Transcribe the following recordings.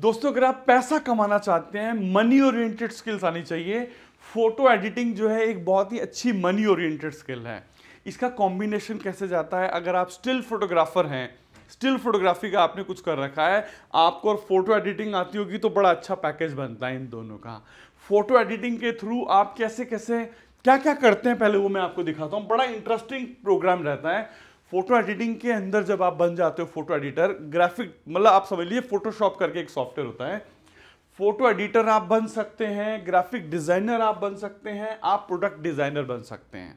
दोस्तों अगर आप पैसा कमाना चाहते हैं मनी ओरिएंटेड स्किल्स आनी चाहिए फोटो एडिटिंग जो है एक बहुत ही अच्छी मनी ओरिएंटेड स्किल है इसका कॉम्बिनेशन कैसे जाता है अगर आप स्टिल फोटोग्राफर हैं स्टिल फोटोग्राफी का आपने कुछ कर रखा है आपको और फोटो एडिटिंग आती होगी तो बड़ा अच्छा पैकेज बनता है इन दोनों का फोटो एडिटिंग के थ्रू आप कैसे कैसे क्या क्या करते हैं पहले वो मैं आपको दिखाता हूँ बड़ा इंटरेस्टिंग प्रोग्राम रहता है फोटो एडिटिंग के अंदर जब आप बन जाते हो फोटो एडिटर ग्राफिक मतलब आप समझिए फोटोशॉप करके एक सॉफ्टवेयर होता है फोटो एडिटर आप बन सकते हैं ग्राफिक डिज़ाइनर आप बन सकते हैं आप प्रोडक्ट डिज़ाइनर बन सकते हैं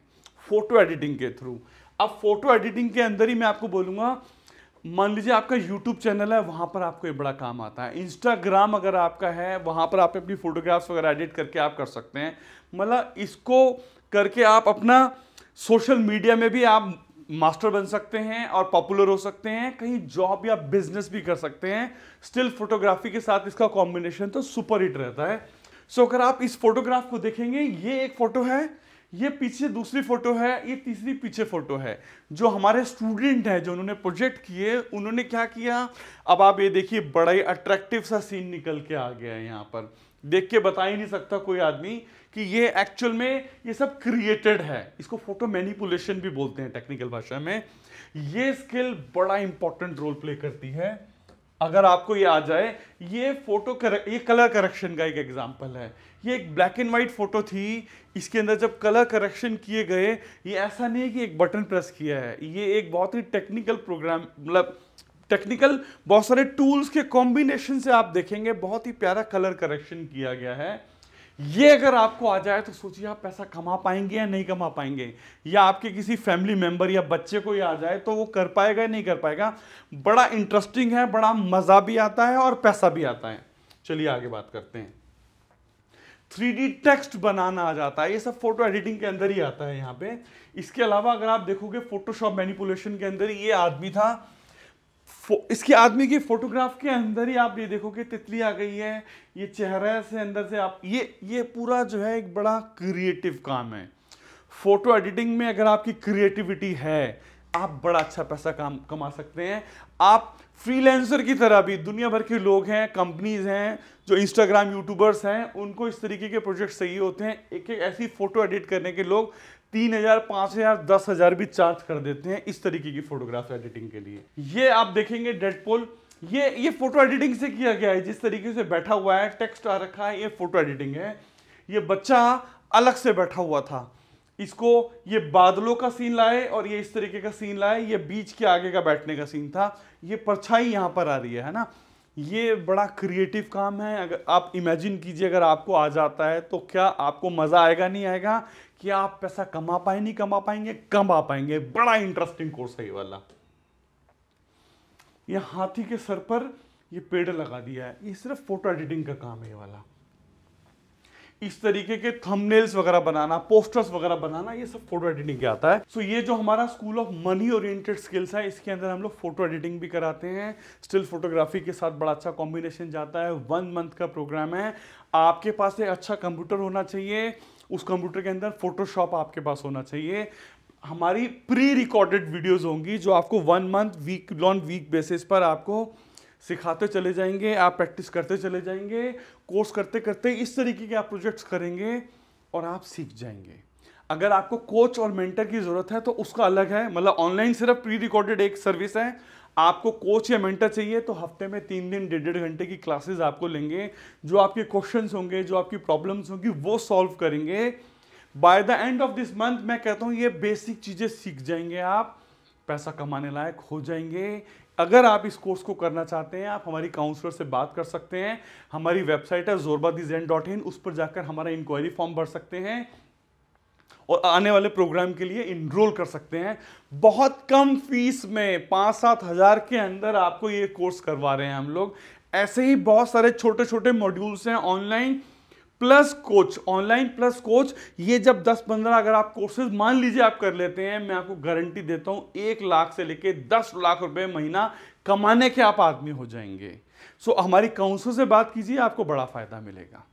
फोटो एडिटिंग के थ्रू अब फोटो एडिटिंग के अंदर ही मैं आपको बोलूँगा मान लीजिए आपका यूट्यूब चैनल है वहाँ पर आपको ये बड़ा काम आता है इंस्टाग्राम अगर आपका है वहाँ पर आप अपनी फोटोग्राफ्स वगैरह एडिट करके आप कर सकते हैं मतलब इसको करके आप अपना सोशल मीडिया में भी आप मास्टर बन सकते हैं और पॉपुलर हो सकते हैं कहीं जॉब या बिजनेस भी कर सकते हैं स्टिल फोटोग्राफी के साथ इसका कॉम्बिनेशन तो सुपर हिट रहता है सो so, अगर आप इस फोटोग्राफ को देखेंगे ये एक फोटो है ये पीछे दूसरी फोटो है ये तीसरी पीछे फोटो है जो हमारे स्टूडेंट हैं जो उन्होंने प्रोजेक्ट किए उन्होंने क्या किया अब आप ये देखिए बड़ा ही अट्रैक्टिव सा सीन निकल के आ गया है यहाँ पर देख के बता ही नहीं सकता कोई आदमी कि ये एक्चुअल में ये सब क्रिएटेड है इसको फोटो मैनिपुलेशन भी बोलते हैं टेक्निकल भाषा में ये स्किल बड़ा इंपॉर्टेंट रोल प्ले करती है अगर आपको ये आ जाए ये फोटो कर, ये कलर करेक्शन का एक एग्जांपल है ये एक ब्लैक एंड वाइट फोटो थी इसके अंदर जब कलर करेक्शन किए गए ये ऐसा नहीं है कि एक बटन प्रेस किया है ये एक बहुत ही टेक्निकल प्रोग्राम मतलब टेक्निकल बहुत सारे टूल्स के कॉम्बिनेशन से आप देखेंगे बहुत ही प्यारा कलर करेक्शन किया गया है ये अगर आपको आ जाए तो सोचिए आप पैसा कमा पाएंगे या नहीं कमा पाएंगे या आपके किसी फैमिली मेंबर या बच्चे को ही आ जाए तो वो कर पाएगा या नहीं कर पाएगा बड़ा इंटरेस्टिंग है बड़ा मज़ा भी आता है और पैसा भी आता है चलिए आगे बात करते हैं थ्री डी टेक्स्ट बनाना आ जाता है ये सब फोटो एडिटिंग के अंदर ही आता है यहाँ पे इसके अलावा अगर आप देखोगे फोटोशॉप मैनिपुलेशन के अंदर ये आदमी था इसके आदमी की फोटोग्राफ के अंदर ही आप ये देखो कि तितली आ गई है ये चेहरा से अंदर से आप ये ये पूरा जो है एक बड़ा क्रिएटिव काम है फोटो एडिटिंग में अगर आपकी क्रिएटिविटी है आप बड़ा अच्छा पैसा काम कमा सकते हैं आप फ्रीलैंसर की तरह भी दुनिया भर के लोग हैं कंपनीज हैं जो इंस्टाग्राम यूट्यूबर्स हैं उनको इस तरीके के प्रोजेक्ट सही होते हैं एक एक ऐसी फोटो एडिट करने के लोग तीन हजार पाँच हजार दस हजार भी चार्ज कर देते हैं इस तरीके की फोटोग्राफ एडिटिंग के लिए ये आप देखेंगे डेडपोल ये ये फोटो एडिटिंग से किया गया है जिस तरीके से बैठा हुआ है टेक्स्ट आ रखा है ये फोटो एडिटिंग है ये बच्चा अलग से बैठा हुआ था इसको ये बादलों का सीन लाए और ये इस तरीके का सीन लाए ये बीच के आगे का बैठने का सीन था ये परछाई यहाँ पर आ रही है है ना ये बड़ा क्रिएटिव काम है अगर आप इमेजिन कीजिए अगर आपको आ जाता है तो क्या आपको मज़ा आएगा नहीं आएगा कि आप पैसा कमा पाए नहीं कमा पाएंगे कमा पाएंगे बड़ा इंटरेस्टिंग कोर्स है ये वाला ये हाथी के सर पर ये पेड़ लगा दिया है ये सिर्फ फोटो एडिटिंग का काम है ये वाला इस तरीके के थंबनेल्स वगैरह बनाना पोस्टर्स वगैरह बनाना ये सब फोटो एडिटिंग के आता है सो so, ये जो हमारा school of money oriented skills है इसके अंदर हम लोग फोटो एडिटिंग भी कराते हैं स्टिल फोटोग्राफी के साथ बड़ा अच्छा कॉम्बिनेशन जाता है वन मंथ का प्रोग्राम है आपके पास एक अच्छा कंप्यूटर होना चाहिए उस कंप्यूटर के अंदर फोटोशॉप आपके पास होना चाहिए हमारी प्री रिकॉर्डेड वीडियोज़ होंगी जो आपको one month week long week basis पर आपको सिखाते चले जाएंगे आप प्रैक्टिस करते चले जाएंगे कोर्स करते करते इस तरीके के आप प्रोजेक्ट्स करेंगे और आप सीख जाएंगे अगर आपको कोच और मेंटर की ज़रूरत है तो उसका अलग है मतलब ऑनलाइन सिर्फ प्री रिकॉर्डेड एक सर्विस है आपको कोच या मेंटर चाहिए तो हफ्ते में तीन दिन डेढ़ डेढ़ घंटे की क्लासेस आपको लेंगे जो आपके क्वेश्चंस होंगे जो आपकी प्रॉब्लम्स होंगी वो सॉल्व करेंगे by the end of this month मैं कहता हूँ ये बेसिक चीज़ें सीख जाएंगे आप पैसा कमाने लायक हो जाएंगे अगर आप इस कोर्स को करना चाहते हैं आप हमारी काउंसलर से बात कर सकते हैं हमारी वेबसाइट है जोरबा डॉट इन उस पर जाकर हमारा इंक्वायरी फॉर्म भर सकते हैं और आने वाले प्रोग्राम के लिए इनरोल कर सकते हैं बहुत कम फीस में पाँच सात हज़ार के अंदर आपको ये कोर्स करवा रहे हैं हम लोग ऐसे ही बहुत सारे छोटे छोटे मॉड्यूल्स हैं online plus coach online plus coach ये जब 10-15 अगर आप कोर्सेज मान लीजिए आप कर लेते हैं मैं आपको गारंटी देता हूं एक लाख से लेके दस लाख रुपए महीना कमाने के आप आदमी हो जाएंगे सो हमारी काउंसिल से बात कीजिए आपको बड़ा फायदा मिलेगा